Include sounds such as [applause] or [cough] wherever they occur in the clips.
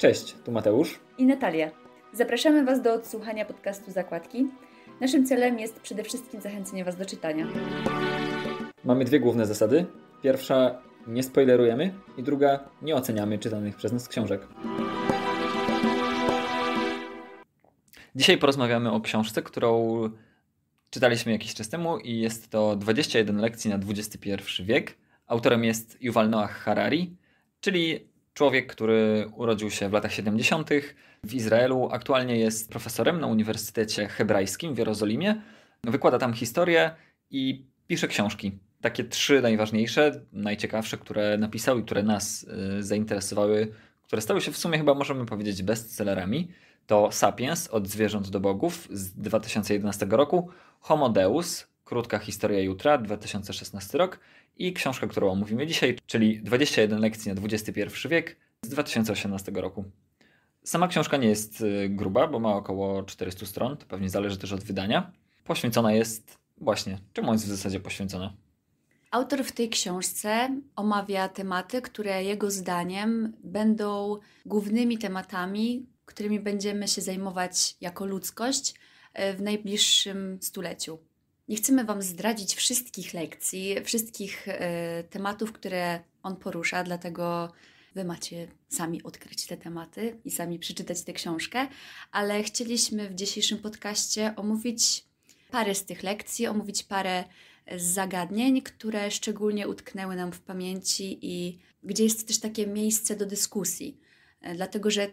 Cześć, tu Mateusz i Natalia. Zapraszamy Was do odsłuchania podcastu Zakładki. Naszym celem jest przede wszystkim zachęcenie Was do czytania. Mamy dwie główne zasady. Pierwsza nie spoilerujemy i druga nie oceniamy czytanych przez nas książek. Dzisiaj porozmawiamy o książce, którą czytaliśmy jakiś czas temu i jest to 21 lekcji na XXI wiek. Autorem jest Yuval Noah Harari, czyli Człowiek, który urodził się w latach 70. w Izraelu, aktualnie jest profesorem na Uniwersytecie Hebrajskim w Jerozolimie. Wykłada tam historię i pisze książki. Takie trzy najważniejsze, najciekawsze, które napisał i które nas y, zainteresowały, które stały się w sumie chyba możemy powiedzieć bestsellerami, to Sapiens od zwierząt do bogów z 2011 roku, Homo Deus, krótka historia jutra, 2016 rok i książka, którą omówimy dzisiaj, czyli 21 lekcji na XXI wiek z 2018 roku. Sama książka nie jest y, gruba, bo ma około 400 stron, to pewnie zależy też od wydania. Poświęcona jest właśnie, czemu jest w zasadzie poświęcona? Autor w tej książce omawia tematy, które jego zdaniem będą głównymi tematami, którymi będziemy się zajmować jako ludzkość y, w najbliższym stuleciu. Nie chcemy Wam zdradzić wszystkich lekcji, wszystkich y, tematów, które on porusza, dlatego Wy macie sami odkryć te tematy i sami przeczytać tę książkę, ale chcieliśmy w dzisiejszym podcaście omówić parę z tych lekcji, omówić parę zagadnień, które szczególnie utknęły nam w pamięci i gdzie jest też takie miejsce do dyskusji. E, dlatego, że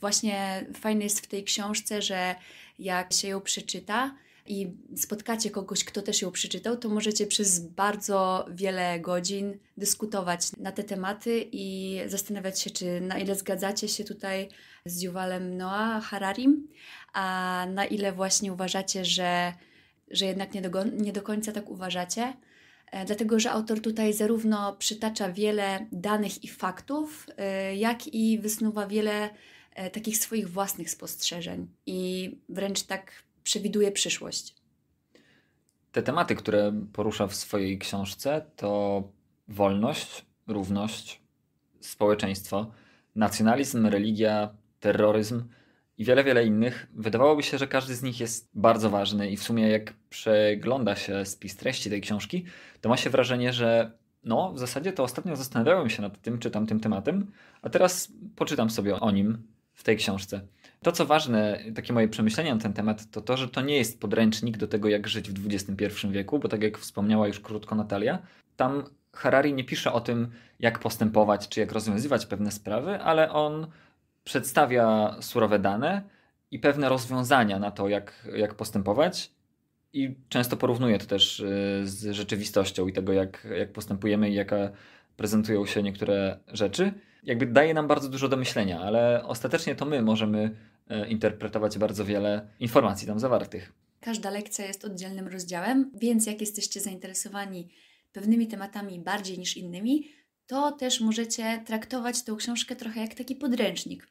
właśnie fajne jest w tej książce, że jak się ją przeczyta, i spotkacie kogoś, kto też ją przeczytał, to możecie przez bardzo wiele godzin dyskutować na te tematy i zastanawiać się, czy na ile zgadzacie się tutaj z Juwalem Noah Hararim, a na ile właśnie uważacie, że, że jednak nie do, nie do końca tak uważacie. E, dlatego, że autor tutaj zarówno przytacza wiele danych i faktów, e, jak i wysnuwa wiele e, takich swoich własnych spostrzeżeń. I wręcz tak przewiduje przyszłość. Te tematy, które porusza w swojej książce, to wolność, równość, społeczeństwo, nacjonalizm, religia, terroryzm i wiele, wiele innych. Wydawałoby się, że każdy z nich jest bardzo ważny, i w sumie, jak przegląda się spis treści tej książki, to ma się wrażenie, że no, w zasadzie to ostatnio zastanawiałem się nad tym czy tamtym tematem, a teraz poczytam sobie o nim w tej książce. To, co ważne, takie moje przemyślenia na ten temat, to to, że to nie jest podręcznik do tego, jak żyć w XXI wieku, bo tak jak wspomniała już krótko Natalia, tam Harari nie pisze o tym, jak postępować czy jak rozwiązywać pewne sprawy, ale on przedstawia surowe dane i pewne rozwiązania na to, jak, jak postępować. I często porównuje to też y, z rzeczywistością i tego, jak, jak postępujemy i jaka prezentują się niektóre rzeczy. Jakby daje nam bardzo dużo do myślenia, ale ostatecznie to my możemy E, interpretować bardzo wiele informacji tam zawartych. Każda lekcja jest oddzielnym rozdziałem, więc jak jesteście zainteresowani pewnymi tematami bardziej niż innymi, to też możecie traktować tę książkę trochę jak taki podręcznik,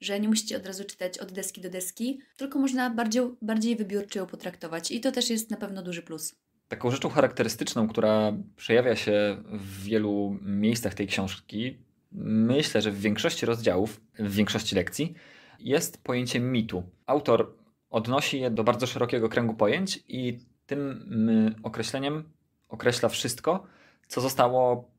że nie musicie od razu czytać od deski do deski, tylko można bardziej, bardziej wybiórczo ją potraktować i to też jest na pewno duży plus. Taką rzeczą charakterystyczną, która przejawia się w wielu miejscach tej książki, myślę, że w większości rozdziałów, w większości lekcji, jest pojęciem mitu. Autor odnosi je do bardzo szerokiego kręgu pojęć i tym mm, określeniem określa wszystko, co zostało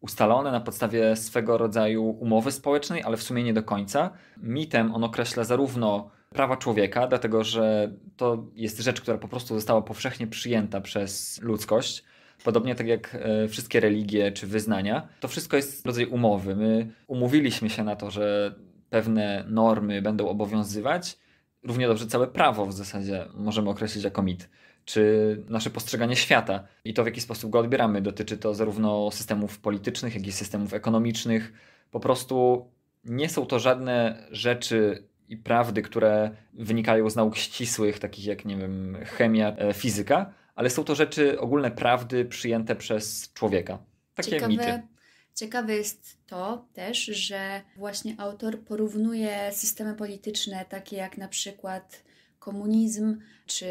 ustalone na podstawie swego rodzaju umowy społecznej, ale w sumie nie do końca. Mitem on określa zarówno prawa człowieka, dlatego że to jest rzecz, która po prostu została powszechnie przyjęta przez ludzkość. Podobnie tak jak e, wszystkie religie czy wyznania, to wszystko jest rodzaj umowy. My umówiliśmy się na to, że pewne normy będą obowiązywać, równie dobrze całe prawo w zasadzie możemy określić jako mit, czy nasze postrzeganie świata i to, w jaki sposób go odbieramy. Dotyczy to zarówno systemów politycznych, jak i systemów ekonomicznych. Po prostu nie są to żadne rzeczy i prawdy, które wynikają z nauk ścisłych, takich jak, nie wiem, chemia, e, fizyka, ale są to rzeczy ogólne prawdy przyjęte przez człowieka. Takie Ciekawe, mity. Ciekawe jest to też, że właśnie autor porównuje systemy polityczne, takie jak na przykład komunizm czy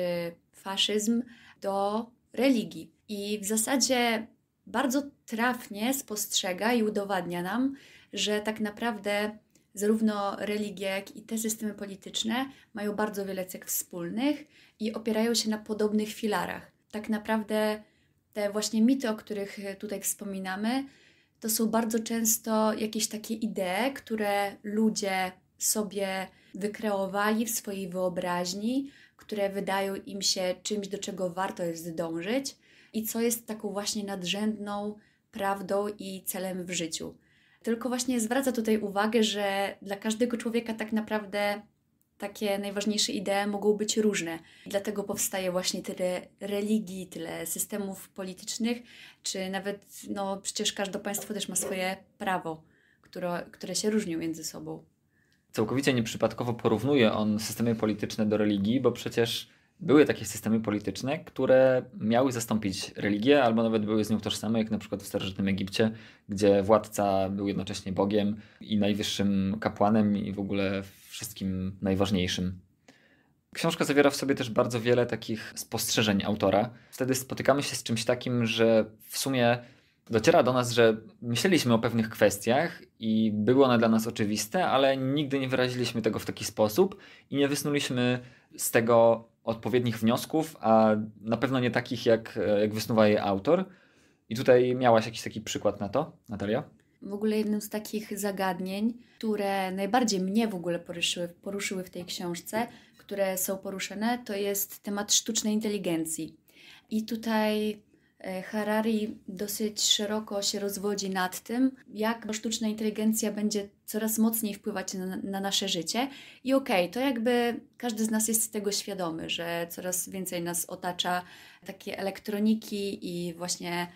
faszyzm, do religii. I w zasadzie bardzo trafnie spostrzega i udowadnia nam, że tak naprawdę zarówno religie, jak i te systemy polityczne mają bardzo wiele cech wspólnych i opierają się na podobnych filarach. Tak naprawdę te właśnie mity, o których tutaj wspominamy, to są bardzo często jakieś takie idee, które ludzie sobie wykreowali w swojej wyobraźni, które wydają im się czymś, do czego warto jest dążyć i co jest taką właśnie nadrzędną prawdą i celem w życiu. Tylko właśnie zwraca tutaj uwagę, że dla każdego człowieka tak naprawdę takie najważniejsze idee mogą być różne. Dlatego powstaje właśnie tyle religii, tyle systemów politycznych, czy nawet, no przecież każde państwo też ma swoje prawo, które, które się różnią między sobą. Całkowicie nieprzypadkowo porównuje on systemy polityczne do religii, bo przecież były takie systemy polityczne, które miały zastąpić religię, albo nawet były z nią tożsame, jak na przykład w starożytnym Egipcie, gdzie władca był jednocześnie Bogiem i najwyższym kapłanem i w ogóle wszystkim najważniejszym. Książka zawiera w sobie też bardzo wiele takich spostrzeżeń autora. Wtedy spotykamy się z czymś takim, że w sumie dociera do nas, że myśleliśmy o pewnych kwestiach i były one dla nas oczywiste, ale nigdy nie wyraziliśmy tego w taki sposób i nie wysnuliśmy z tego odpowiednich wniosków, a na pewno nie takich, jak, jak wysnuwa je autor. I tutaj miałaś jakiś taki przykład na to, Natalia? W ogóle jednym z takich zagadnień, które najbardziej mnie w ogóle poruszyły, poruszyły w tej książce, które są poruszone, to jest temat sztucznej inteligencji. I tutaj E, Harari dosyć szeroko się rozwodzi nad tym, jak sztuczna inteligencja będzie coraz mocniej wpływać na, na nasze życie. I okej, okay, to jakby każdy z nas jest tego świadomy, że coraz więcej nas otacza takie elektroniki i właśnie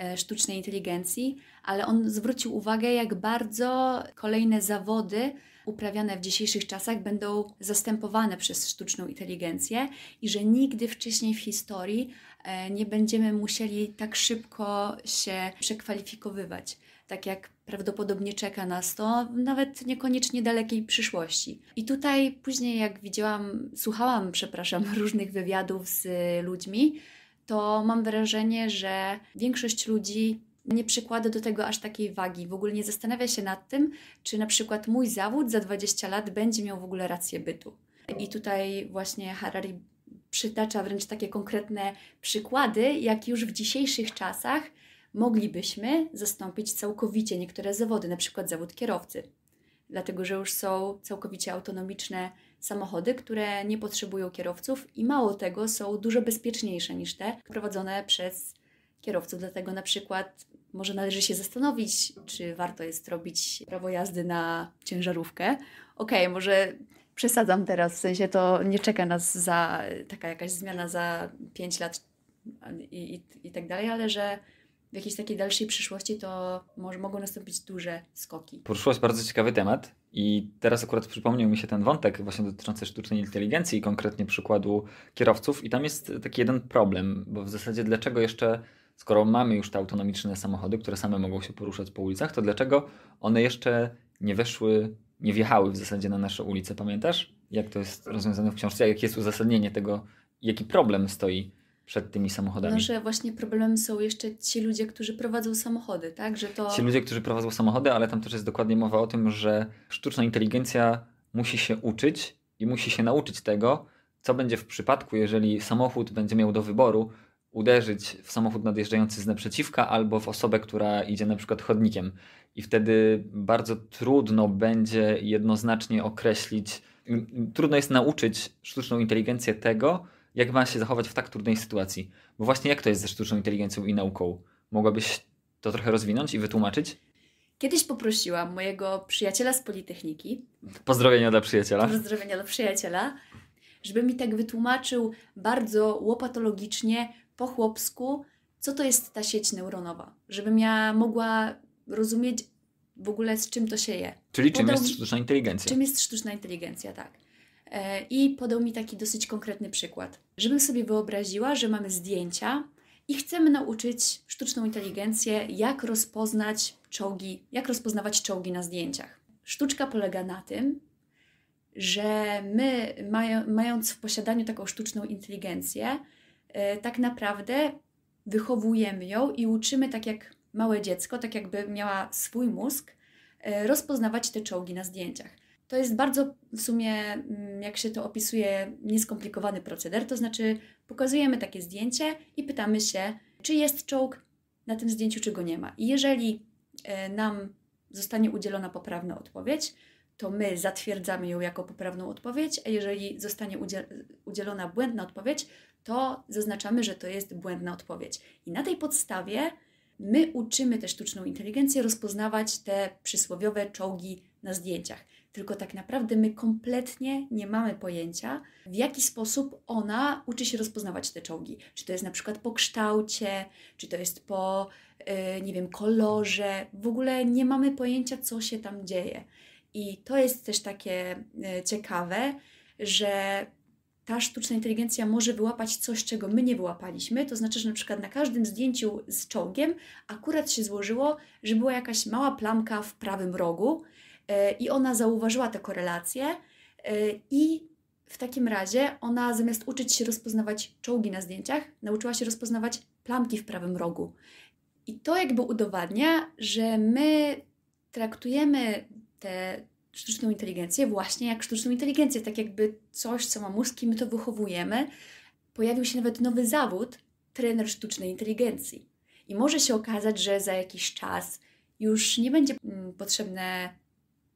e, sztucznej inteligencji, ale on zwrócił uwagę, jak bardzo kolejne zawody uprawiane w dzisiejszych czasach będą zastępowane przez sztuczną inteligencję i że nigdy wcześniej w historii E, nie będziemy musieli tak szybko się przekwalifikowywać, tak jak prawdopodobnie czeka nas to nawet niekoniecznie dalekiej przyszłości. I tutaj później, jak widziałam, słuchałam, przepraszam, [laughs] różnych wywiadów z ludźmi, to mam wrażenie, że większość ludzi nie przykłada do tego aż takiej wagi. W ogóle nie zastanawia się nad tym, czy na przykład mój zawód za 20 lat będzie miał w ogóle rację bytu. I tutaj właśnie Harari przytacza wręcz takie konkretne przykłady, jak już w dzisiejszych czasach moglibyśmy zastąpić całkowicie niektóre zawody, na przykład zawód kierowcy, dlatego że już są całkowicie autonomiczne samochody, które nie potrzebują kierowców i mało tego są dużo bezpieczniejsze niż te prowadzone przez kierowców. Dlatego na przykład może należy się zastanowić, czy warto jest robić prawo jazdy na ciężarówkę. Okej, okay, może przesadzam teraz, w sensie to nie czeka nas za taka jakaś zmiana za 5 lat i, i, i tak dalej, ale że w jakiejś takiej dalszej przyszłości to może mogą nastąpić duże skoki. Poruszyłaś bardzo ciekawy temat i teraz akurat przypomniał mi się ten wątek właśnie dotyczący sztucznej inteligencji i konkretnie przykładu kierowców i tam jest taki jeden problem, bo w zasadzie dlaczego jeszcze skoro mamy już te autonomiczne samochody, które same mogą się poruszać po ulicach, to dlaczego one jeszcze nie weszły, nie wjechały w zasadzie na nasze ulice? Pamiętasz, jak to jest rozwiązane w książce? Jakie jest uzasadnienie tego, jaki problem stoi przed tymi samochodami. No, znaczy, że właśnie problemem są jeszcze ci ludzie, którzy prowadzą samochody, tak? Że to... Ci ludzie, którzy prowadzą samochody, ale tam też jest dokładnie mowa o tym, że sztuczna inteligencja musi się uczyć i musi się nauczyć tego, co będzie w przypadku, jeżeli samochód będzie miał do wyboru, uderzyć w samochód nadjeżdżający z naprzeciwka albo w osobę, która idzie na przykład chodnikiem. I wtedy bardzo trudno będzie jednoznacznie określić, trudno jest nauczyć sztuczną inteligencję tego, jak ma się zachować w tak trudnej sytuacji. Bo właśnie jak to jest ze sztuczną inteligencją i nauką? Mogłabyś to trochę rozwinąć i wytłumaczyć? Kiedyś poprosiłam mojego przyjaciela z Politechniki. Pozdrowienia dla przyjaciela. Pozdrowienia dla przyjaciela żeby mi tak wytłumaczył bardzo łopatologicznie, po chłopsku, co to jest ta sieć neuronowa, żebym ja mogła rozumieć w ogóle z czym to się je. Czyli podał czym jest sztuczna inteligencja? Czym jest sztuczna inteligencja, tak. E, I podał mi taki dosyć konkretny przykład. Żebym sobie wyobraziła, że mamy zdjęcia i chcemy nauczyć sztuczną inteligencję, jak rozpoznać czołgi, jak rozpoznawać czołgi na zdjęciach. Sztuczka polega na tym, że my, mając w posiadaniu taką sztuczną inteligencję, e, tak naprawdę wychowujemy ją i uczymy tak jak małe dziecko, tak jakby miała swój mózg, e, rozpoznawać te czołgi na zdjęciach. To jest bardzo w sumie, mm, jak się to opisuje, nieskomplikowany proceder, to znaczy pokazujemy takie zdjęcie i pytamy się, czy jest czołg na tym zdjęciu, czy go nie ma. I jeżeli e, nam zostanie udzielona poprawna odpowiedź, to my zatwierdzamy ją jako poprawną odpowiedź, a jeżeli zostanie udzielona błędna odpowiedź, to zaznaczamy, że to jest błędna odpowiedź. I na tej podstawie my uczymy tę sztuczną inteligencję rozpoznawać te przysłowiowe czołgi na zdjęciach. Tylko tak naprawdę my kompletnie nie mamy pojęcia, w jaki sposób ona uczy się rozpoznawać te czołgi. Czy to jest na przykład po kształcie, czy to jest po, yy, nie wiem, kolorze. W ogóle nie mamy pojęcia, co się tam dzieje. I to jest też takie e, ciekawe, że ta sztuczna inteligencja może wyłapać coś, czego my nie wyłapaliśmy. To znaczy, że na przykład na każdym zdjęciu z czołgiem akurat się złożyło, że była jakaś mała plamka w prawym rogu e, i ona zauważyła tę korelację e, i w takim razie ona zamiast uczyć się rozpoznawać czołgi na zdjęciach, nauczyła się rozpoznawać plamki w prawym rogu. I to jakby udowadnia, że my traktujemy tę sztuczną inteligencję właśnie jak sztuczną inteligencję, tak jakby coś, co ma mózg i my to wychowujemy. Pojawił się nawet nowy zawód, trener sztucznej inteligencji. I może się okazać, że za jakiś czas już nie będzie mm, potrzebne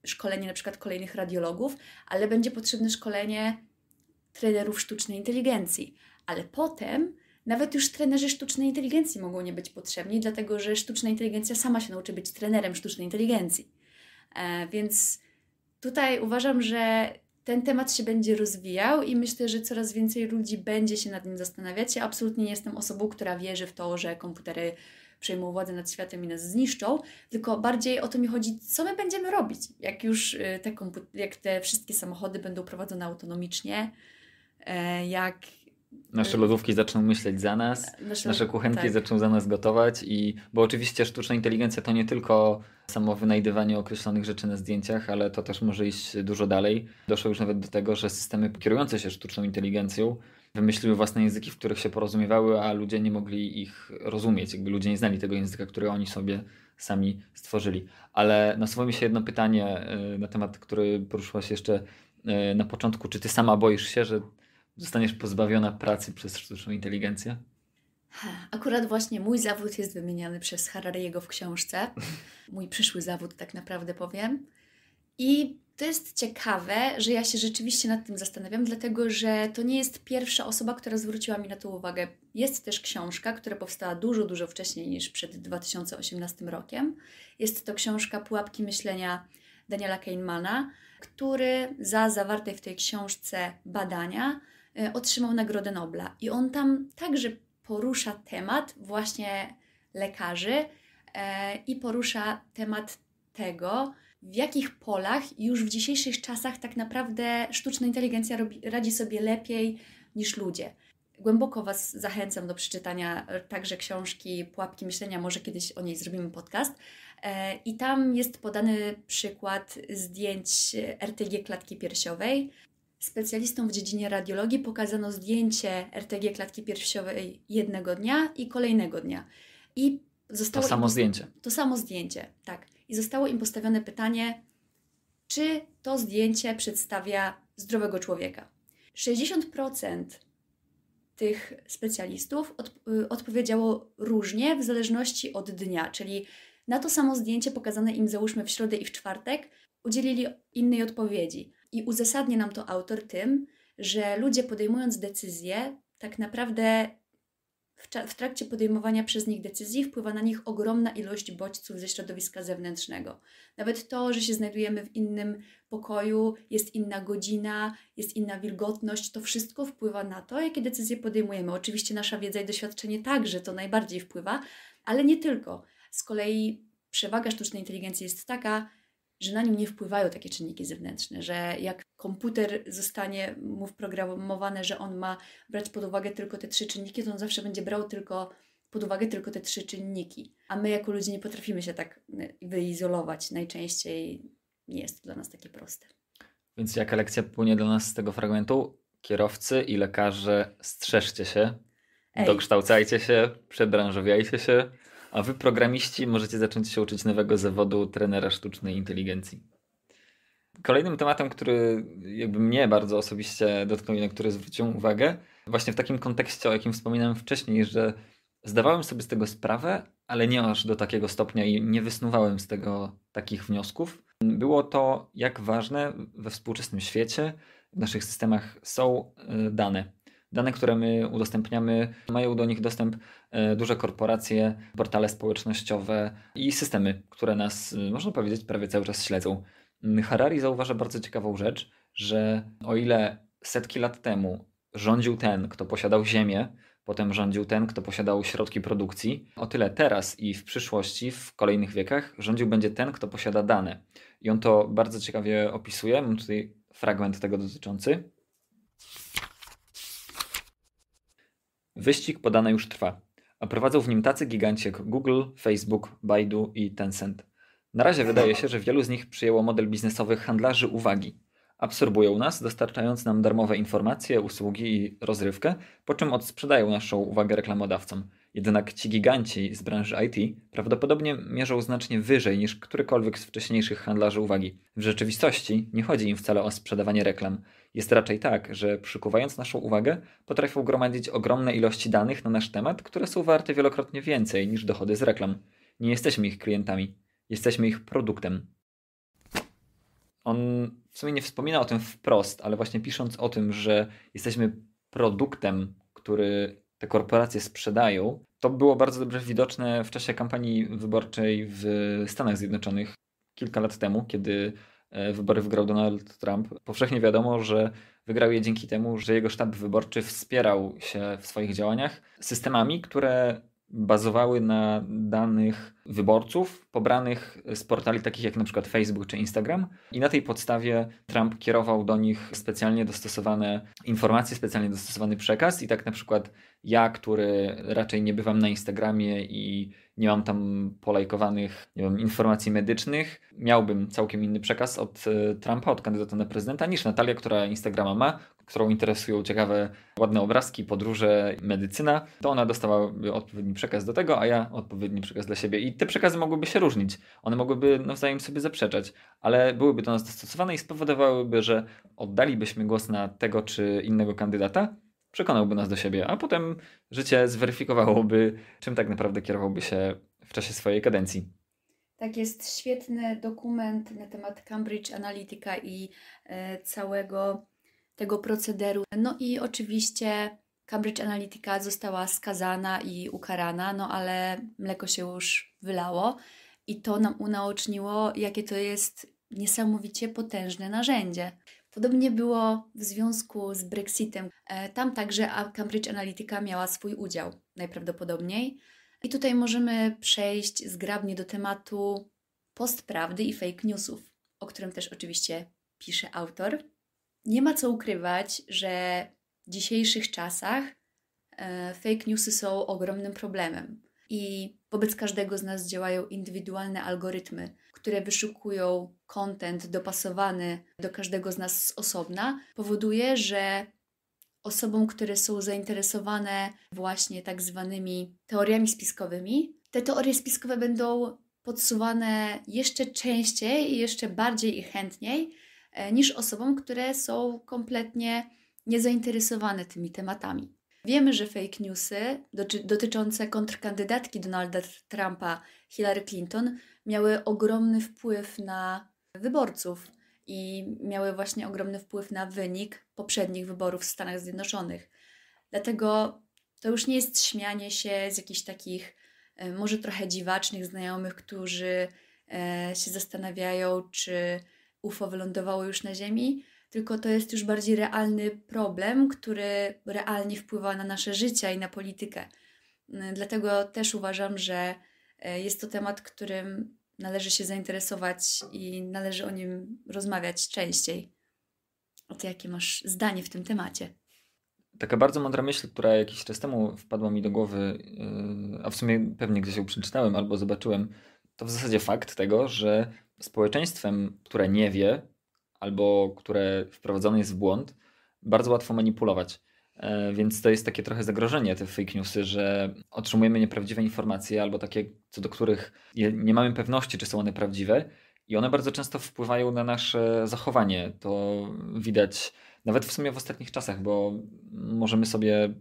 szkolenie na przykład kolejnych radiologów, ale będzie potrzebne szkolenie trenerów sztucznej inteligencji. Ale potem nawet już trenerzy sztucznej inteligencji mogą nie być potrzebni, dlatego że sztuczna inteligencja sama się nauczy być trenerem sztucznej inteligencji. E, więc tutaj uważam, że ten temat się będzie rozwijał i myślę, że coraz więcej ludzi będzie się nad nim zastanawiać. Ja absolutnie nie jestem osobą, która wierzy w to, że komputery przejmą władzę nad światem i nas zniszczą, tylko bardziej o to mi chodzi, co my będziemy robić, jak już y, te, jak te wszystkie samochody będą prowadzone autonomicznie, e, jak Nasze y, lodówki zaczną myśleć za nas, e, nasze, nasze kuchenki tak. zaczną za nas gotować i bo oczywiście sztuczna inteligencja to nie tylko samo wynajdywanie określonych rzeczy na zdjęciach, ale to też może iść dużo dalej. Doszło już nawet do tego, że systemy kierujące się sztuczną inteligencją wymyśliły własne języki, w których się porozumiewały, a ludzie nie mogli ich rozumieć, jakby ludzie nie znali tego języka, który oni sobie sami stworzyli. Ale nasuwa mi się jedno pytanie y, na temat, który poruszyłaś jeszcze y, na początku. Czy ty sama boisz się, że Zostaniesz pozbawiona pracy przez sztuczną inteligencję? Akurat właśnie mój zawód jest wymieniany przez Harariego w książce. Mój przyszły zawód, tak naprawdę powiem. I to jest ciekawe, że ja się rzeczywiście nad tym zastanawiam, dlatego że to nie jest pierwsza osoba, która zwróciła mi na to uwagę. Jest też książka, która powstała dużo, dużo wcześniej niż przed 2018 rokiem. Jest to książka Pułapki myślenia Daniela Kahnemana, który za zawarte w tej książce badania E, otrzymał Nagrodę Nobla. I on tam także porusza temat właśnie lekarzy e, i porusza temat tego, w jakich polach już w dzisiejszych czasach tak naprawdę sztuczna inteligencja robi, radzi sobie lepiej niż ludzie. Głęboko Was zachęcam do przeczytania e, także książki Pułapki Myślenia, może kiedyś o niej zrobimy podcast. I tam jest podany przykład zdjęć RTG klatki piersiowej, Specjalistom w dziedzinie radiologii pokazano zdjęcie RTG klatki piersiowej jednego dnia i kolejnego dnia. I zostało to samo zdjęcie. To samo zdjęcie, tak. I zostało im postawione pytanie, czy to zdjęcie przedstawia zdrowego człowieka. 60% tych specjalistów od, y, odpowiedziało różnie w zależności od dnia, czyli na to samo zdjęcie pokazane im załóżmy w środę i w czwartek udzielili innej odpowiedzi. I uzasadnia nam to autor tym, że ludzie podejmując decyzje, tak naprawdę w, trakcie podejmowania przez nich decyzji wpływa na nich ogromna ilość bodźców ze środowiska zewnętrznego. Nawet to, że się znajdujemy w innym pokoju, jest inna godzina, jest inna wilgotność, to wszystko wpływa na to, jakie decyzje podejmujemy. Oczywiście nasza wiedza i doświadczenie także to najbardziej wpływa, ale nie tylko. Z kolei przewaga sztucznej inteligencji jest taka, że na nim nie wpływają takie czynniki zewnętrzne, że jak komputer zostanie mu wprogramowany, że on ma brać pod uwagę tylko te trzy czynniki, to on zawsze będzie brał tylko pod uwagę tylko te trzy czynniki. A my jako ludzie nie potrafimy się tak y, wyizolować. Najczęściej nie jest to dla nas takie proste. Więc jaka lekcja płynie dla nas z tego fragmentu? Kierowcy i lekarze, strzeżcie się, Ej. dokształcajcie się, przebranżowiajcie się. A wy, programiści, możecie zacząć się uczyć nowego zawodu trenera sztucznej inteligencji. Kolejnym tematem, który jakby mnie bardzo osobiście dotknął i na który zwróciłem uwagę, właśnie w takim kontekście, o jakim wspominałem wcześniej, że zdawałem sobie z tego sprawę, ale nie aż do takiego stopnia i nie wysnuwałem z tego takich wniosków. Było to, jak ważne we współczesnym świecie, w naszych systemach są e, dane. Dane, które my udostępniamy, mają do nich dostęp e, duże korporacje, portale społecznościowe i systemy, które nas, e, można powiedzieć, prawie cały czas śledzą. Mm, Harari zauważa bardzo ciekawą rzecz, że o ile setki lat temu rządził ten, kto posiadał ziemię, potem rządził ten, kto posiadał środki produkcji, o tyle teraz i w przyszłości, w kolejnych wiekach, rządził będzie ten, kto posiada dane. I on to bardzo ciekawie opisuje. Mam tutaj fragment tego dotyczący. Wyścig podany już trwa, a prowadzą w nim tacy giganci jak Google, Facebook, Baidu i Tencent. Na razie wydaje się, że wielu z nich przyjęło model biznesowych handlarzy uwagi. Absorbują nas, dostarczając nam darmowe informacje, usługi i rozrywkę, po czym odsprzedają naszą uwagę reklamodawcom. Jednak ci giganci z branży IT prawdopodobnie mierzą znacznie wyżej niż którykolwiek z wcześniejszych handlarzy uwagi. W rzeczywistości nie chodzi im wcale o sprzedawanie reklam. Jest raczej tak, że przykuwając naszą uwagę, potrafią gromadzić ogromne ilości danych na nasz temat, które są warte wielokrotnie więcej niż dochody z reklam. Nie jesteśmy ich klientami, jesteśmy ich produktem. On w sumie nie wspomina o tym wprost, ale właśnie pisząc o tym, że jesteśmy produktem, który te korporacje sprzedają, to było bardzo dobrze widoczne w czasie kampanii wyborczej w Stanach Zjednoczonych kilka lat temu, kiedy E, wybory wygrał Donald Trump. Powszechnie wiadomo, że wygrał je dzięki temu, że jego sztab wyborczy wspierał się w swoich działaniach systemami, które bazowały na danych wyborców pobranych z portali takich jak na przykład Facebook czy Instagram i na tej podstawie Trump kierował do nich specjalnie dostosowane informacje, specjalnie dostosowany przekaz i tak na przykład ja, który raczej nie bywam na Instagramie i nie mam tam polajkowanych nie wiem, informacji medycznych, miałbym całkiem inny przekaz od e, Trumpa, od kandydata na prezydenta niż Natalia, która Instagrama ma, którą interesują ciekawe, ładne obrazki, podróże, medycyna, to ona dostawałaby odpowiedni przekaz do tego, a ja odpowiedni przekaz dla siebie. I te przekazy mogłyby się różnić, one mogłyby nawzajem sobie zaprzeczać, ale byłyby do nas dostosowane i spowodowałyby, że oddalibyśmy głos na tego czy innego kandydata, przekonałby nas do siebie, a potem życie zweryfikowałoby, czym tak naprawdę kierowałby się w czasie swojej kadencji. Tak, jest świetny dokument na temat Cambridge Analytica i e, całego tego procederu. No i oczywiście Cambridge Analytica została skazana i ukarana, no ale mleko się już wylało i to nam unaoczniło, jakie to jest niesamowicie potężne narzędzie. Podobnie było w związku z Brexitem. E, tam także Cambridge Analytica miała swój udział, najprawdopodobniej. I tutaj możemy przejść zgrabnie do tematu postprawdy i fake newsów, o którym też oczywiście pisze autor nie ma co ukrywać, że w dzisiejszych czasach e, fake newsy są ogromnym problemem i wobec każdego z nas działają indywidualne algorytmy, które wyszukują kontent dopasowany do każdego z nas z osobna, powoduje, że osobom, które są zainteresowane właśnie tak zwanymi teoriami spiskowymi, te teorie spiskowe będą podsuwane jeszcze częściej i jeszcze bardziej i chętniej, E, niż osobom, które są kompletnie niezainteresowane tymi tematami. Wiemy, że fake newsy dotyczące kontrkandydatki Donalda Trumpa, Hillary Clinton, miały ogromny wpływ na wyborców i miały właśnie ogromny wpływ na wynik poprzednich wyborów w Stanach Zjednoczonych. Dlatego to już nie jest śmianie się z jakichś takich e, może trochę dziwacznych znajomych, którzy e, się zastanawiają, czy UFO wylądowało już na Ziemi, tylko to jest już bardziej realny problem, który realnie wpływa na nasze życie i na politykę. Mm, dlatego też uważam, że e, jest to temat, którym należy się zainteresować i należy o nim rozmawiać częściej. O to, jakie masz zdanie w tym temacie? Taka bardzo mądra myśl, która jakiś czas temu wpadła mi do głowy, e, a w sumie pewnie gdzieś ją przeczytałem albo zobaczyłem, to w zasadzie fakt tego, że społeczeństwem, które nie wie albo które wprowadzone jest w błąd, bardzo łatwo manipulować. E, więc to jest takie trochę zagrożenie, te fake newsy, że otrzymujemy nieprawdziwe informacje albo takie, co do których nie mamy pewności, czy są one prawdziwe, i one bardzo często wpływają na nasze zachowanie. To widać nawet w sumie w ostatnich czasach, bo możemy sobie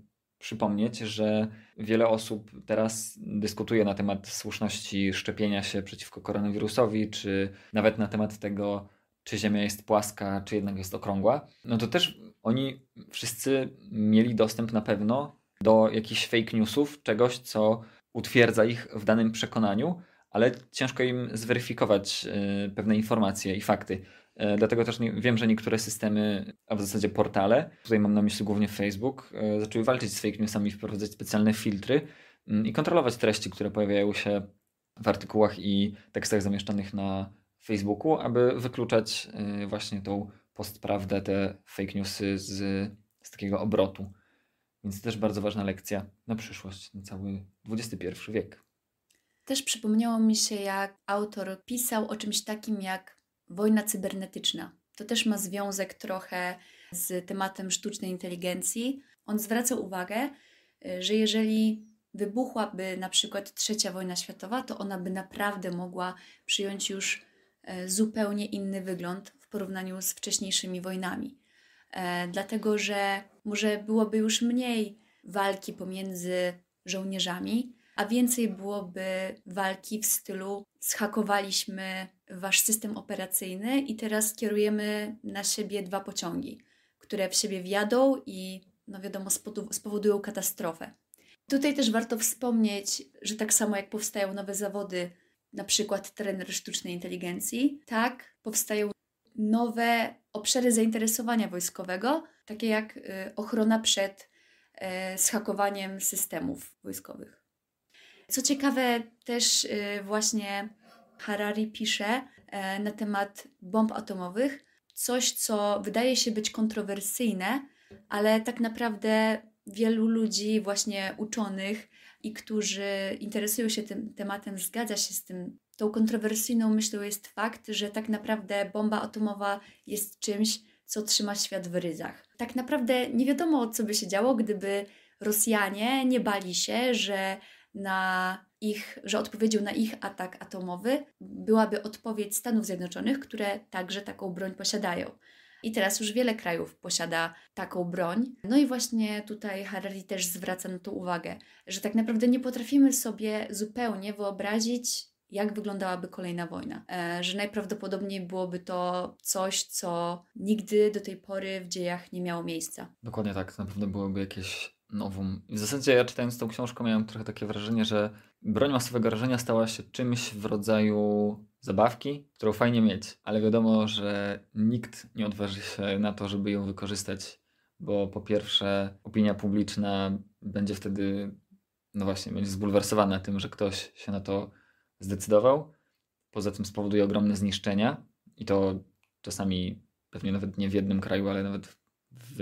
przypomnieć, że wiele osób teraz dyskutuje na temat słuszności szczepienia się przeciwko koronawirusowi, czy nawet na temat tego, czy Ziemia jest płaska, czy jednak jest okrągła. No to też oni wszyscy mieli dostęp na pewno do jakichś fake newsów, czegoś, co utwierdza ich w danym przekonaniu, ale ciężko im zweryfikować y, pewne informacje i fakty. E, dlatego też nie, wiem, że niektóre systemy, a w zasadzie portale, tutaj mam na myśli głównie Facebook, e, zaczęły walczyć z fake newsami, wprowadzać specjalne filtry mm, i kontrolować treści, które pojawiają się w artykułach i tekstach zamieszczanych na Facebooku, aby wykluczać e, właśnie tą postprawdę, te fake newsy z, z takiego obrotu. Więc też bardzo ważna lekcja na przyszłość, na cały XXI wiek. Też przypomniało mi się, jak autor pisał o czymś takim jak wojna cybernetyczna. To też ma związek trochę z tematem sztucznej inteligencji. On zwraca uwagę, y, że jeżeli wybuchłaby na przykład trzecia wojna światowa, to ona by naprawdę mogła przyjąć już e, zupełnie inny wygląd w porównaniu z wcześniejszymi wojnami. E, dlatego, że może byłoby już mniej walki pomiędzy żołnierzami, a więcej byłoby walki w stylu schakowaliśmy wasz system operacyjny i teraz kierujemy na siebie dwa pociągi, które w siebie wjadą i no wiadomo spowodują katastrofę. Tutaj też warto wspomnieć, że tak samo jak powstają nowe zawody, na przykład trener sztucznej inteligencji, tak powstają nowe obszary zainteresowania wojskowego, takie jak y, ochrona przed e, schakowaniem systemów wojskowych. Co ciekawe, też y, właśnie Harari pisze e, na temat bomb atomowych. Coś, co wydaje się być kontrowersyjne, ale tak naprawdę wielu ludzi, właśnie uczonych i którzy interesują się tym tematem, zgadza się z tym. Tą kontrowersyjną myślą jest fakt, że tak naprawdę bomba atomowa jest czymś, co trzyma świat w ryzach. Tak naprawdę nie wiadomo, co by się działo, gdyby Rosjanie nie bali się, że na ich, że odpowiedzią na ich atak atomowy byłaby odpowiedź Stanów Zjednoczonych, które także taką broń posiadają. I teraz już wiele krajów posiada taką broń. No i właśnie tutaj Harari też zwraca na to uwagę, że tak naprawdę nie potrafimy sobie zupełnie wyobrazić, jak wyglądałaby kolejna wojna. E, że najprawdopodobniej byłoby to coś, co nigdy do tej pory w dziejach nie miało miejsca. Dokładnie tak, to na pewno byłoby jakieś w zasadzie ja czytając tą książkę miałem trochę takie wrażenie, że broń masowego rażenia stała się czymś w rodzaju zabawki, którą fajnie mieć, ale wiadomo, że nikt nie odważy się na to, żeby ją wykorzystać, bo po pierwsze opinia publiczna będzie wtedy, no właśnie, będzie zbulwersowana tym, że ktoś się na to zdecydował. Poza tym spowoduje ogromne zniszczenia i to czasami pewnie nawet nie w jednym kraju, ale nawet w,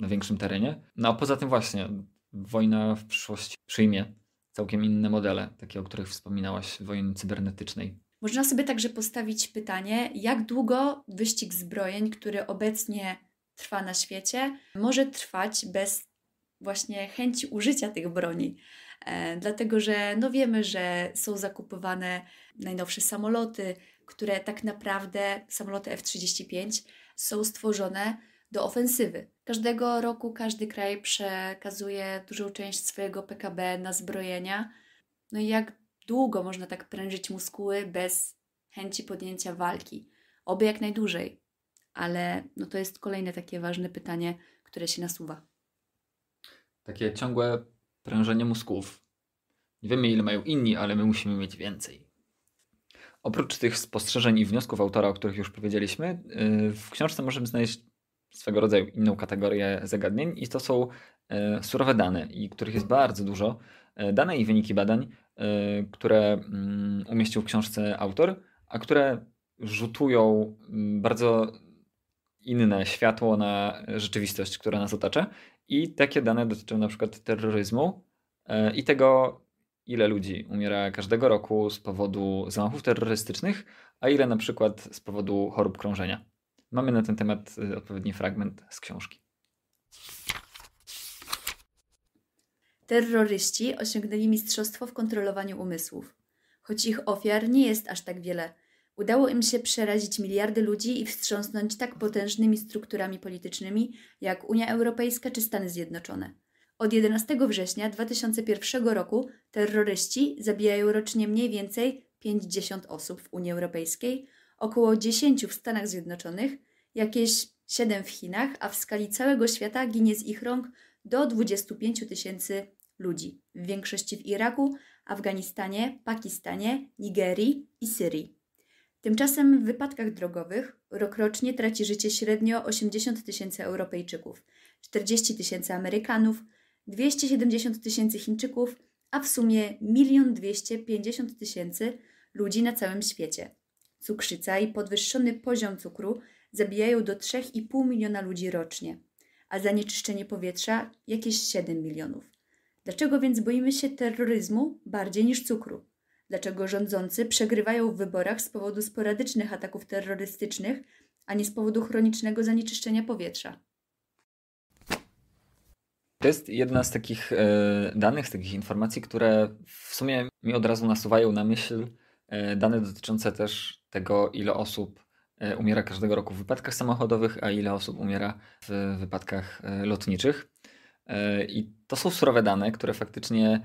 na większym terenie. No a poza tym właśnie wojna w przyszłości przyjmie całkiem inne modele, takie o których wspominałaś, wojny cybernetycznej. Można sobie także postawić pytanie, jak długo wyścig zbrojeń, który obecnie trwa na świecie, może trwać bez właśnie chęci użycia tych broni. E, dlatego, że no wiemy, że są zakupywane najnowsze samoloty, które tak naprawdę, samoloty F-35 są stworzone do ofensywy. Każdego roku każdy kraj przekazuje dużą część swojego PKB na zbrojenia. No i jak długo można tak prężyć muskuły bez chęci podjęcia walki? Oby jak najdłużej. Ale no to jest kolejne takie ważne pytanie, które się nasuwa. Takie ciągłe prężenie muskułów. Nie wiemy, ile mają inni, ale my musimy mieć więcej. Oprócz tych spostrzeżeń i wniosków autora, o których już powiedzieliśmy, y, w książce możemy znaleźć swego rodzaju inną kategorię zagadnień i to są e, surowe dane, i których jest bardzo dużo. E, dane i wyniki badań, e, które mm, umieścił w książce autor, a które rzutują mm, bardzo inne światło na rzeczywistość, która nas otacza. I takie dane dotyczą na przykład terroryzmu i tego, ile ludzi umiera każdego roku z powodu zamachów terrorystycznych, a ile na przykład z powodu chorób krążenia. Mamy na ten temat y, odpowiedni fragment z książki. Terroryści osiągnęli mistrzostwo w kontrolowaniu umysłów. Choć ich ofiar nie jest aż tak wiele, udało im się przerazić miliardy ludzi i wstrząsnąć tak potężnymi strukturami politycznymi jak Unia Europejska czy Stany Zjednoczone. Od 11 września 2001 roku terroryści zabijają rocznie mniej więcej 50 osób w Unii Europejskiej, około 10 w Stanach Zjednoczonych, jakieś 7 w Chinach, a w skali całego świata ginie z ich rąk do 25 tysięcy ludzi, w większości w Iraku, Afganistanie, Pakistanie, Nigerii i Syrii. Tymczasem w wypadkach drogowych rokrocznie traci życie średnio 80 tysięcy Europejczyków, 40 tysięcy Amerykanów, 270 tysięcy Chińczyków, a w sumie 1 250 tysięcy ludzi na całym świecie cukrzyca i podwyższony poziom cukru zabijają do 3,5 miliona ludzi rocznie, a zanieczyszczenie powietrza jakieś 7 milionów. Dlaczego więc boimy się terroryzmu bardziej niż cukru? Dlaczego rządzący przegrywają w wyborach z powodu sporadycznych ataków terrorystycznych, a nie z powodu chronicznego zanieczyszczenia powietrza? To jest jedna z takich e, danych, z takich informacji, które w sumie mi od razu nasuwają na myśl e, dane dotyczące też tego, ile osób e, umiera każdego roku w wypadkach samochodowych, a ile osób umiera w wypadkach e, lotniczych. E, I to są surowe dane, które faktycznie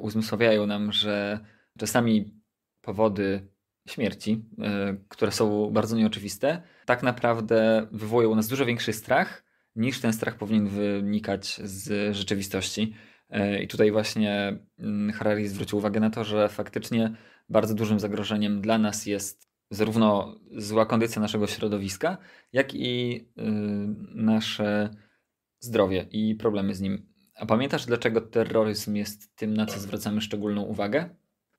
uzmysławiają nam, że czasami powody śmierci, które są bardzo nieoczywiste, tak naprawdę wywołują u nas dużo większy strach, niż ten strach powinien wynikać z rzeczywistości. I tutaj właśnie mm, Harari zwrócił uwagę na to, że faktycznie bardzo dużym zagrożeniem dla nas jest zarówno zła kondycja naszego środowiska, jak i y, nasze zdrowie i problemy z nim. A pamiętasz, dlaczego terroryzm jest tym, na co zwracamy szczególną uwagę?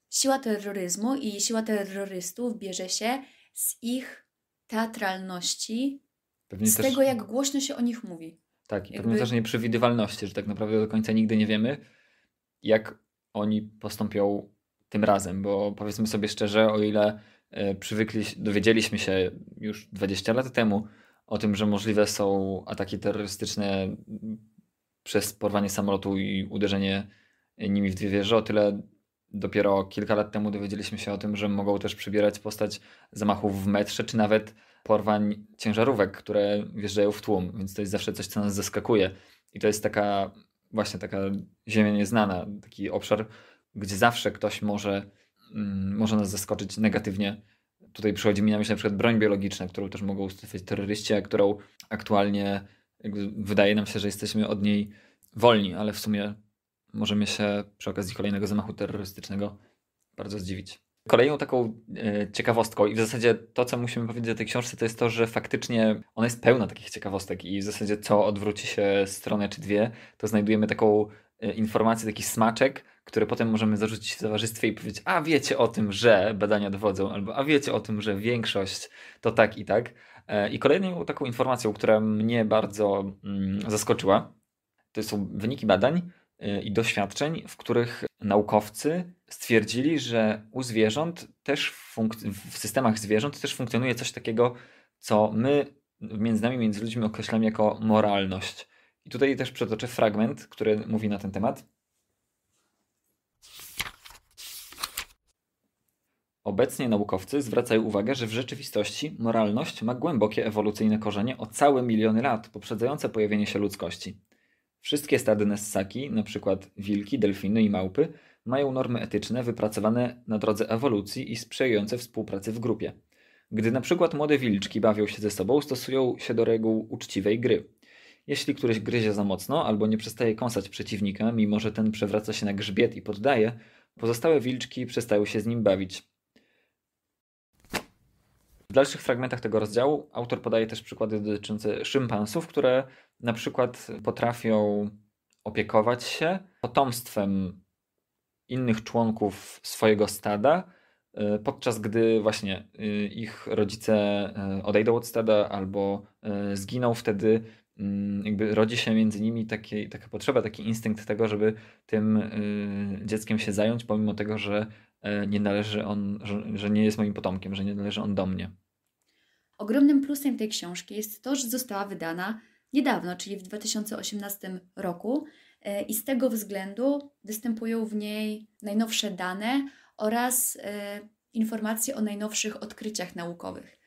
Siła terroryzmu i siła terrorystów bierze się z ich teatralności, pewnie z też... tego, jak głośno się o nich mówi. Tak, i Jakby... pewnie też nieprzewidywalności, że tak naprawdę do końca nigdy nie wiemy, jak oni postąpią tym razem, bo powiedzmy sobie szczerze, o ile E, przywykli, dowiedzieliśmy się już 20 lat temu o tym, że możliwe są ataki terrorystyczne przez porwanie samolotu i uderzenie nimi w dwie wieże, o tyle dopiero kilka lat temu dowiedzieliśmy się o tym, że mogą też przybierać postać zamachów w metrze, czy nawet porwań ciężarówek, które wjeżdżają w tłum, więc to jest zawsze coś, co nas zaskakuje. I to jest taka właśnie taka ziemia nieznana, taki obszar, gdzie zawsze ktoś może Mm, może nas zaskoczyć negatywnie. Tutaj przychodzi mi na myśl na przykład broń biologiczna, którą też mogą stosować terroryści, a którą aktualnie wydaje nam się, że jesteśmy od niej wolni, ale w sumie możemy się przy okazji kolejnego zamachu terrorystycznego bardzo zdziwić. Kolejną taką e, ciekawostką i w zasadzie to, co musimy powiedzieć o tej książce, to jest to, że faktycznie ona jest pełna takich ciekawostek i w zasadzie co odwróci się stronę czy dwie, to znajdujemy taką e, informację, taki smaczek, które potem możemy zarzucić w towarzystwie i powiedzieć, a wiecie o tym, że badania dowodzą, albo a wiecie o tym, że większość to tak i tak. E, I kolejną taką informacją, która mnie bardzo mm, zaskoczyła, to są wyniki badań e, i doświadczeń, w których naukowcy stwierdzili, że u zwierząt też w systemach zwierząt też funkcjonuje coś takiego, co my między nami, między ludźmi określamy jako moralność. I tutaj też przetoczę fragment, który mówi na ten temat. Obecnie naukowcy zwracają uwagę, że w rzeczywistości moralność ma głębokie ewolucyjne korzenie o całe miliony lat poprzedzające pojawienie się ludzkości. Wszystkie stady nessaki, np. wilki, delfiny i małpy, mają normy etyczne wypracowane na drodze ewolucji i sprzyjające współpracy w grupie. Gdy np. młode wilczki bawią się ze sobą, stosują się do reguł uczciwej gry. Jeśli któryś gryzie za mocno albo nie przestaje kąsać przeciwnika, mimo że ten przewraca się na grzbiet i poddaje, pozostałe wilczki przestają się z nim bawić. W dalszych fragmentach tego rozdziału autor podaje też przykłady dotyczące szympansów, które na przykład potrafią opiekować się potomstwem innych członków swojego stada, y, podczas gdy właśnie y, ich rodzice y, odejdą od stada albo zginą, wtedy Mm, jakby rodzi się między nimi taki, taka potrzeba, taki instynkt tego, żeby tym y, dzieckiem się zająć, pomimo tego, że e, nie należy on, że, że nie jest moim potomkiem, że nie należy on do mnie. Ogromnym plusem tej książki jest to, że została wydana niedawno, czyli w 2018 roku, e, i z tego względu występują w niej najnowsze dane oraz e, informacje o najnowszych odkryciach naukowych.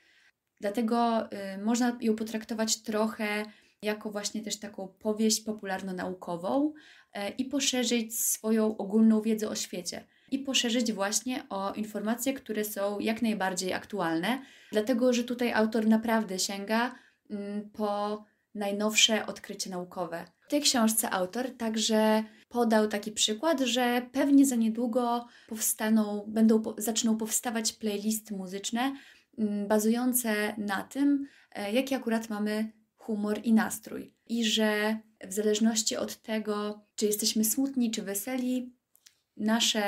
Dlatego y, można ją potraktować trochę jako właśnie też taką powieść popularno-naukową e, i poszerzyć swoją ogólną wiedzę o świecie. I poszerzyć właśnie o informacje, które są jak najbardziej aktualne, dlatego że tutaj autor naprawdę sięga mm, po najnowsze odkrycie naukowe. W tej książce autor także podał taki przykład, że pewnie za niedługo powstaną, będą, zaczną powstawać playlisty muzyczne mm, bazujące na tym, e, jakie akurat mamy humor i nastrój. I że w zależności od tego, czy jesteśmy smutni, czy weseli, nasze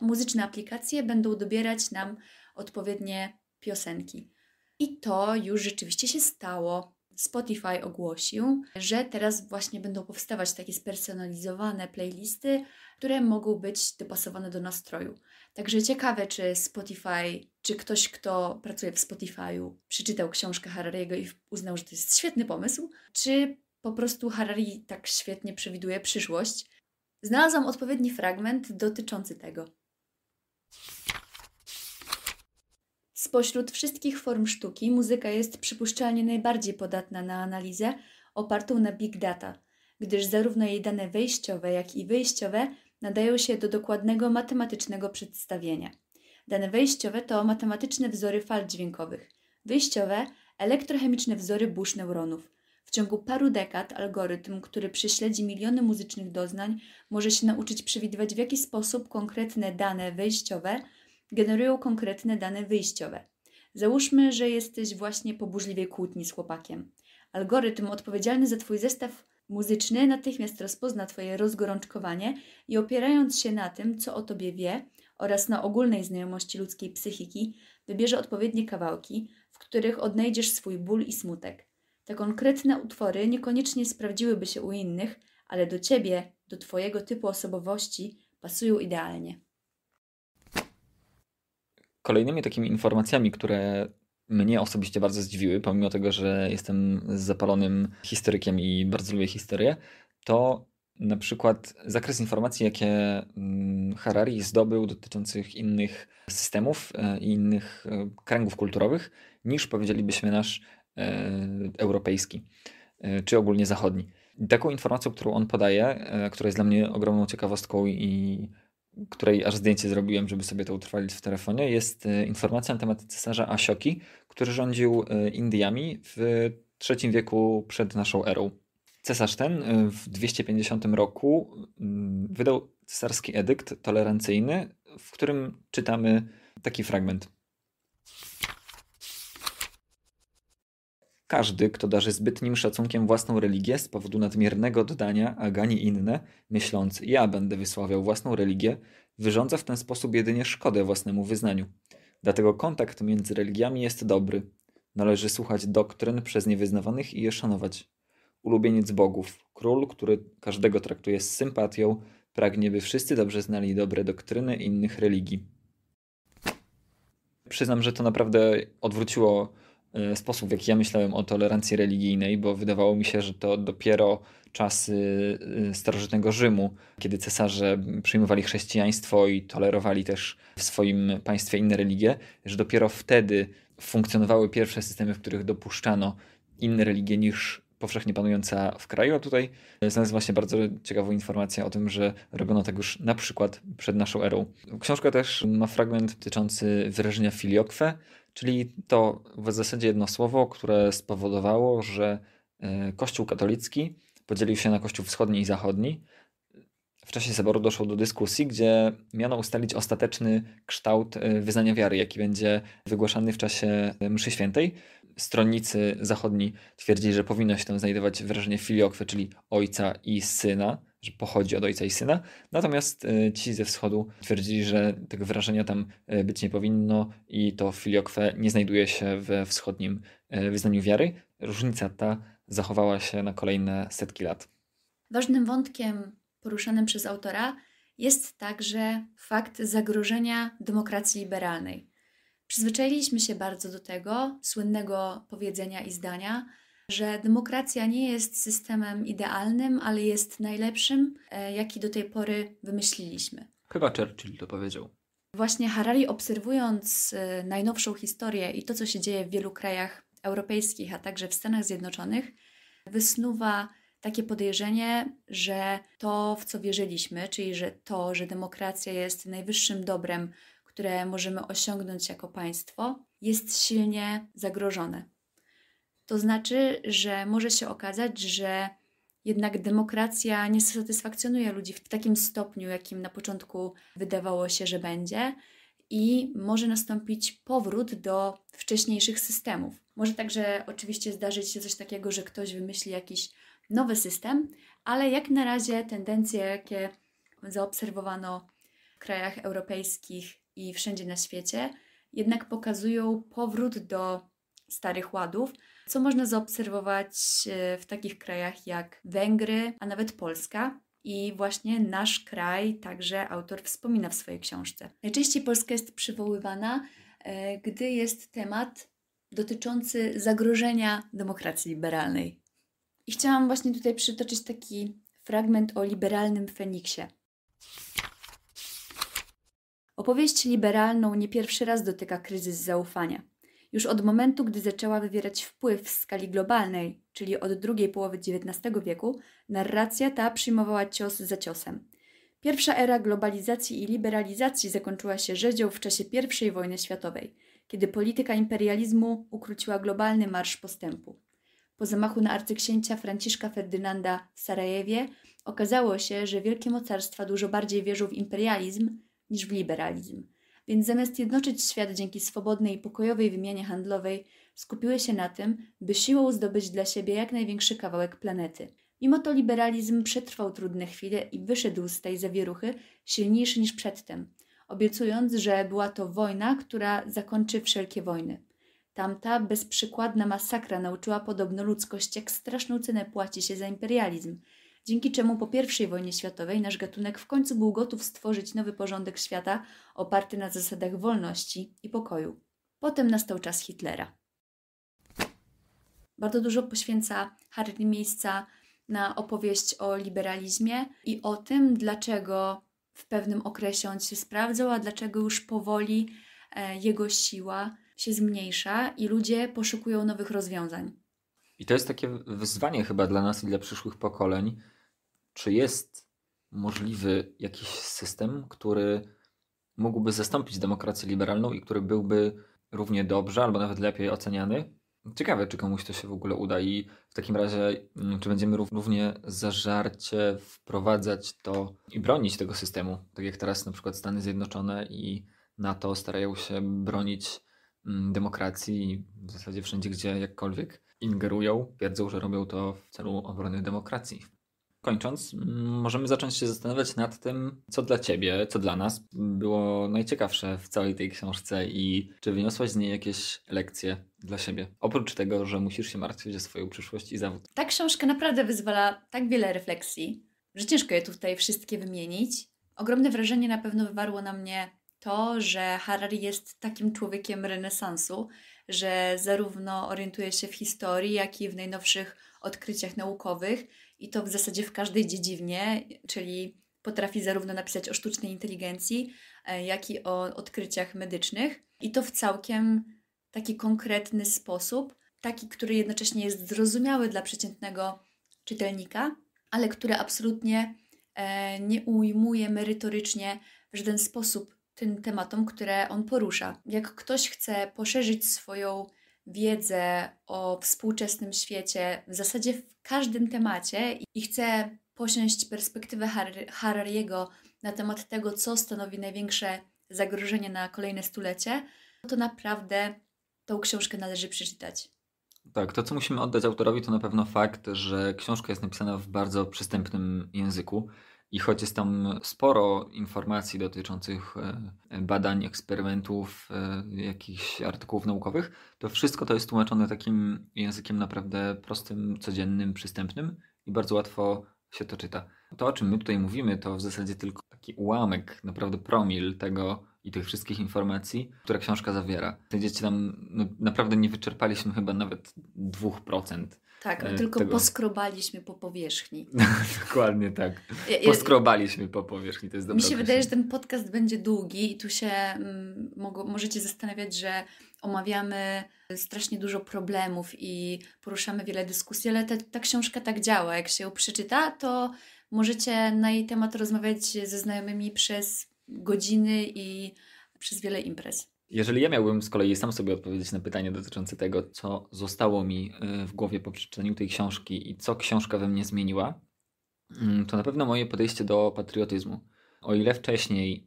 muzyczne aplikacje będą dobierać nam odpowiednie piosenki. I to już rzeczywiście się stało. Spotify ogłosił, że teraz właśnie będą powstawać takie spersonalizowane playlisty, które mogą być dopasowane do nastroju. Także ciekawe, czy Spotify czy ktoś, kto pracuje w Spotify'u, przeczytał książkę Harariego i uznał, że to jest świetny pomysł, czy po prostu Harari tak świetnie przewiduje przyszłość. Znalazłam odpowiedni fragment dotyczący tego. Spośród wszystkich form sztuki muzyka jest przypuszczalnie najbardziej podatna na analizę opartą na big data, gdyż zarówno jej dane wejściowe, jak i wyjściowe nadają się do dokładnego matematycznego przedstawienia. Dane wejściowe to matematyczne wzory fal dźwiękowych, wyjściowe elektrochemiczne wzory burz neuronów. W ciągu paru dekad algorytm, który prześledzi miliony muzycznych doznań, może się nauczyć przewidywać, w jaki sposób konkretne dane wejściowe generują konkretne dane wyjściowe. Załóżmy, że jesteś właśnie po burzliwej kłótni z chłopakiem. Algorytm odpowiedzialny za Twój zestaw muzyczny natychmiast rozpozna Twoje rozgorączkowanie i opierając się na tym, co o Tobie wie, oraz na ogólnej znajomości ludzkiej psychiki wybierze odpowiednie kawałki, w których odnajdziesz swój ból i smutek. Te konkretne utwory niekoniecznie sprawdziłyby się u innych, ale do ciebie, do twojego typu osobowości pasują idealnie. Kolejnymi takimi informacjami, które mnie osobiście bardzo zdziwiły, pomimo tego, że jestem zapalonym historykiem i bardzo lubię historię, to na przykład zakres informacji, jakie mm, Harari zdobył dotyczących innych systemów e, i innych e, kręgów kulturowych, niż powiedzielibyśmy nasz e, europejski czy ogólnie zachodni. Taką informacją, którą on podaje, która jest dla mnie ogromną ciekawostką i której aż zdjęcie zrobiłem, żeby sobie to utrwalić w telefonie, jest informacja na temat cesarza Asioki, który rządził Indiami w III wieku przed naszą erą. Cesarz ten y, w 250 roku mm, wydał cesarski edykt tolerancyjny, w którym czytamy taki fragment. Każdy, kto darzy zbytnim szacunkiem własną religię z powodu nadmiernego oddania, a gani inne, myśląc, ja będę wysławiał własną religię, wyrządza w ten sposób jedynie szkodę własnemu wyznaniu. Dlatego kontakt między religiami jest dobry. Należy słuchać doktryn przez niewyznawanych i je szanować ulubieniec bogów, król, który każdego traktuje z sympatią, pragnie, by wszyscy dobrze znali dobre doktryny innych religii. Przyznam, że to naprawdę odwróciło e, sposób, w jaki ja myślałem o tolerancji religijnej, bo wydawało mi się, że to dopiero czasy e, starożytnego Rzymu, kiedy cesarze przyjmowali chrześcijaństwo i tolerowali też w swoim państwie inne religie, że dopiero wtedy funkcjonowały pierwsze systemy, w których dopuszczano inne religie niż powszechnie panująca w kraju, a tutaj znalazłem właśnie bardzo ciekawą informację o tym, że robiono tak już na przykład przed naszą erą. Książka też ma fragment dotyczący wyrażenia filioque, czyli to w zasadzie jedno słowo, które spowodowało, że e, Kościół katolicki podzielił się na Kościół wschodni i zachodni. W czasie zaboru doszło do dyskusji, gdzie miano ustalić ostateczny kształt e, wyznania wiary, jaki będzie wygłaszany w czasie e, mszy świętej stronnicy zachodni twierdzili, że powinno się tam znajdować wyrażenie filiokwy, czyli ojca i syna, że pochodzi od ojca i syna. Natomiast y, ci ze wschodu twierdzili, że tego wyrażenia tam y, być nie powinno i to filiokwę nie znajduje się we wschodnim y, wyznaniu wiary. Różnica ta zachowała się na kolejne setki lat. Ważnym wątkiem poruszanym przez autora jest także fakt zagrożenia demokracji liberalnej. Przyzwyczailiśmy się bardzo do tego słynnego powiedzenia i zdania, że demokracja nie jest systemem idealnym, ale jest najlepszym, e, jaki do tej pory wymyśliliśmy. Chyba Churchill to powiedział. Właśnie Harari, obserwując e, najnowszą historię i to, co się dzieje w wielu krajach europejskich, a także w Stanach Zjednoczonych, wysnuwa takie podejrzenie, że to, w co wierzyliśmy, czyli że to, że demokracja jest najwyższym dobrem, które możemy osiągnąć jako państwo, jest silnie zagrożone. To znaczy, że może się okazać, że jednak demokracja nie satysfakcjonuje ludzi w takim stopniu, jakim na początku wydawało się, że będzie, i może nastąpić powrót do wcześniejszych systemów. Może także oczywiście zdarzyć się coś takiego, że ktoś wymyśli jakiś nowy system, ale jak na razie tendencje, jakie zaobserwowano w krajach europejskich i wszędzie na świecie, jednak pokazują powrót do starych ładów, co można zaobserwować e, w takich krajach jak Węgry, a nawet Polska. I właśnie nasz kraj także autor wspomina w swojej książce. Najczęściej Polska jest przywoływana, e, gdy jest temat dotyczący zagrożenia demokracji liberalnej. I chciałam właśnie tutaj przytoczyć taki fragment o liberalnym Feniksie. Opowieść liberalną nie pierwszy raz dotyka kryzys zaufania. Już od momentu, gdy zaczęła wywierać wpływ w skali globalnej, czyli od drugiej połowy XIX wieku, narracja ta przyjmowała cios za ciosem. Pierwsza era globalizacji i liberalizacji zakończyła się rzezią w czasie I wojny światowej, kiedy polityka imperializmu ukróciła globalny marsz postępu. Po zamachu na arcyksięcia Franciszka Ferdynanda w Sarajewie okazało się, że wielkie mocarstwa dużo bardziej wierzą w imperializm niż w liberalizm. Więc zamiast jednoczyć świat dzięki swobodnej i pokojowej wymianie handlowej, skupiły się na tym, by siłą zdobyć dla siebie jak największy kawałek planety. Mimo to liberalizm przetrwał trudne chwile i wyszedł z tej zawieruchy silniejszy niż przedtem, obiecując, że była to wojna, która zakończy wszelkie wojny. Tamta bezprzykładna masakra nauczyła podobno ludzkość, jak straszną cenę płaci się za imperializm – dzięki czemu po I wojnie światowej nasz gatunek w końcu był gotów stworzyć nowy porządek świata oparty na zasadach wolności i pokoju. Potem nastał czas Hitlera. Bardzo dużo poświęca Harry miejsca na opowieść o liberalizmie i o tym, dlaczego w pewnym okresie on się sprawdzał, a dlaczego już powoli e, jego siła się zmniejsza i ludzie poszukują nowych rozwiązań. I to jest takie wyzwanie chyba dla nas i dla przyszłych pokoleń, czy jest możliwy jakiś system, który mógłby zastąpić demokrację liberalną i który byłby równie dobrze albo nawet lepiej oceniany? Ciekawe, czy komuś to się w ogóle uda i w takim razie, mm, czy będziemy równie zażarcie wprowadzać to i bronić tego systemu, tak jak teraz na przykład Stany Zjednoczone i NATO starają się bronić mm, demokracji w zasadzie wszędzie, gdzie jakkolwiek ingerują, twierdzą, że robią to w celu obrony demokracji kończąc, możemy zacząć się zastanawiać nad tym, co dla ciebie, co dla nas było najciekawsze w całej tej książce i czy wyniosłaś z niej jakieś lekcje dla siebie. Oprócz tego, że musisz się martwić o swoją przyszłość i zawód. Ta książka naprawdę wyzwala tak wiele refleksji, że ciężko je tutaj wszystkie wymienić. Ogromne wrażenie na pewno wywarło na mnie to, że Harari jest takim człowiekiem renesansu, że zarówno orientuje się w historii, jak i w najnowszych odkryciach naukowych i to w zasadzie w każdej dziedzinie, czyli potrafi zarówno napisać o sztucznej inteligencji, e, jak i o odkryciach medycznych. I to w całkiem taki konkretny sposób, taki, który jednocześnie jest zrozumiały dla przeciętnego czytelnika, ale który absolutnie e, nie ujmuje merytorycznie w żaden sposób tym tematom, które on porusza. Jak ktoś chce poszerzyć swoją wiedzę o współczesnym świecie w zasadzie w każdym temacie i chcę posiąść perspektywę Harariego na temat tego, co stanowi największe zagrożenie na kolejne stulecie, to naprawdę tą książkę należy przeczytać. Tak, to co musimy oddać autorowi to na pewno fakt, że książka jest napisana w bardzo przystępnym języku. I choć jest tam sporo informacji dotyczących e, badań, eksperymentów, e, jakichś artykułów naukowych, to wszystko to jest tłumaczone takim językiem naprawdę prostym, codziennym, przystępnym i bardzo łatwo się to czyta. To, o czym my tutaj mówimy, to w zasadzie tylko taki ułamek, naprawdę promil tego i tych wszystkich informacji, które książka zawiera. Znajdziecie tam, no, naprawdę nie wyczerpaliśmy chyba nawet 2% tak, e, tylko tego. poskrobaliśmy po powierzchni. [laughs] Dokładnie tak. Poskrobaliśmy po powierzchni, to jest dobre. Mi się wydaje, że ten podcast będzie długi i tu się m, mm, możecie zastanawiać, że omawiamy strasznie dużo problemów i poruszamy wiele dyskusji, ale ta, ta książka tak działa. Jak się ją przeczyta, to możecie na jej temat rozmawiać ze znajomymi przez godziny i przez wiele imprez. Jeżeli ja miałbym z kolei sam sobie odpowiedzieć na pytanie dotyczące tego, co zostało mi y, w głowie po przeczytaniu tej książki i co książka we mnie zmieniła, mm, to na pewno moje podejście do patriotyzmu. O ile wcześniej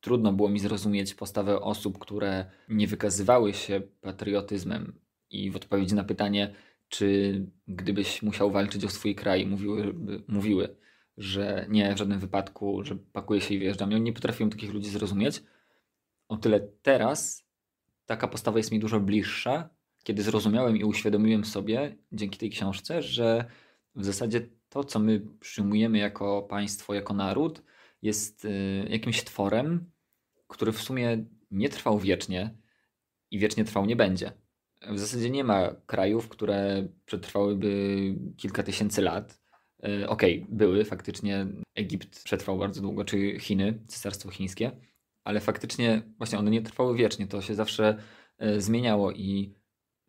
trudno było mi zrozumieć postawę osób, które nie wykazywały się patriotyzmem i w odpowiedzi na pytanie, czy gdybyś musiał walczyć o swój kraj, mówiły, mówiły że nie, w żadnym wypadku, że pakuje się i wyjeżdżam. Ja nie potrafiłem takich ludzi zrozumieć. O tyle teraz taka postawa jest mi dużo bliższa, kiedy zrozumiałem i uświadomiłem sobie dzięki tej książce, że w zasadzie to, co my przyjmujemy jako państwo, jako naród, jest y, jakimś tworem, który w sumie nie trwał wiecznie i wiecznie trwał nie będzie. W zasadzie nie ma krajów, które przetrwałyby kilka tysięcy lat. Y, okej, okay, były faktycznie. Egipt przetrwał bardzo długo, czy Chiny, Cesarstwo Chińskie, ale faktycznie właśnie one nie trwały wiecznie, to się zawsze e, zmieniało i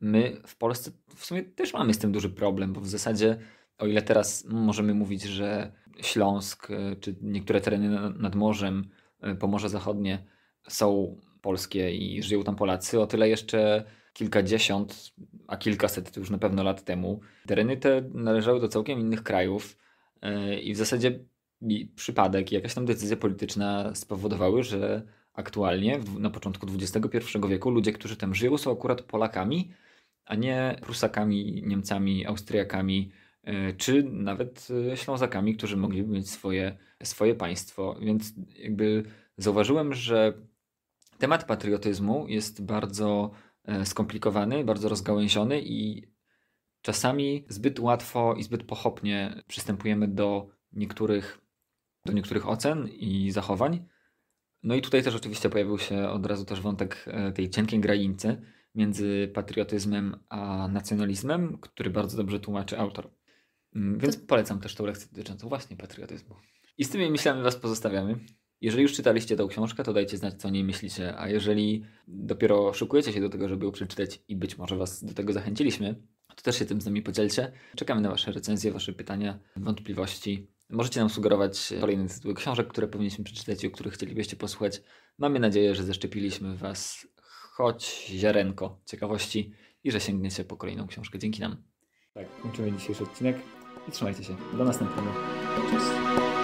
my w Polsce w sumie też mamy z tym duży problem, bo w zasadzie o ile teraz możemy mówić, że Śląsk e, czy niektóre tereny nad morzem, e, Pomorze Zachodnie są polskie i żyją tam Polacy, o tyle jeszcze kilkadziesiąt, a kilkaset to już na pewno lat temu tereny te należały do całkiem innych krajów i w zasadzie przypadek i jakaś tam decyzja polityczna spowodowały, że aktualnie na początku XXI wieku ludzie, którzy tam żyją, są akurat Polakami, a nie Prusakami, Niemcami, Austriakami e, czy nawet e, Ślązakami, którzy mogliby mieć swoje, swoje państwo. Więc jakby zauważyłem, że temat patriotyzmu jest bardzo e, skomplikowany, bardzo rozgałęziony i czasami zbyt łatwo i zbyt pochopnie przystępujemy do niektórych do niektórych ocen i zachowań. No i tutaj też oczywiście pojawił się od razu też wątek e, tej cienkiej granicy między patriotyzmem a nacjonalizmem, który bardzo dobrze tłumaczy autor. Mm, więc to... polecam też tę lekcję dotyczącą właśnie patriotyzmu. I z tymi myślami Was pozostawiamy. Jeżeli już czytaliście tę książkę, to dajcie znać, co o niej myślicie. A jeżeli dopiero szykujecie się do tego, żeby ją przeczytać i być może Was do tego zachęciliśmy, to też się tym z nami podzielcie. Czekamy na Wasze recenzje, Wasze pytania, wątpliwości. Możecie nam sugerować e, kolejne tytuły książek, które powinniśmy przeczytać i o których chcielibyście posłuchać. Mamy nadzieję, że zaszczepiliśmy Was choć ziarenko ciekawości i że sięgniecie po kolejną książkę. Dzięki nam. Tak, kończymy dzisiejszy odcinek i trzymajcie się. Do następnego. Cześć.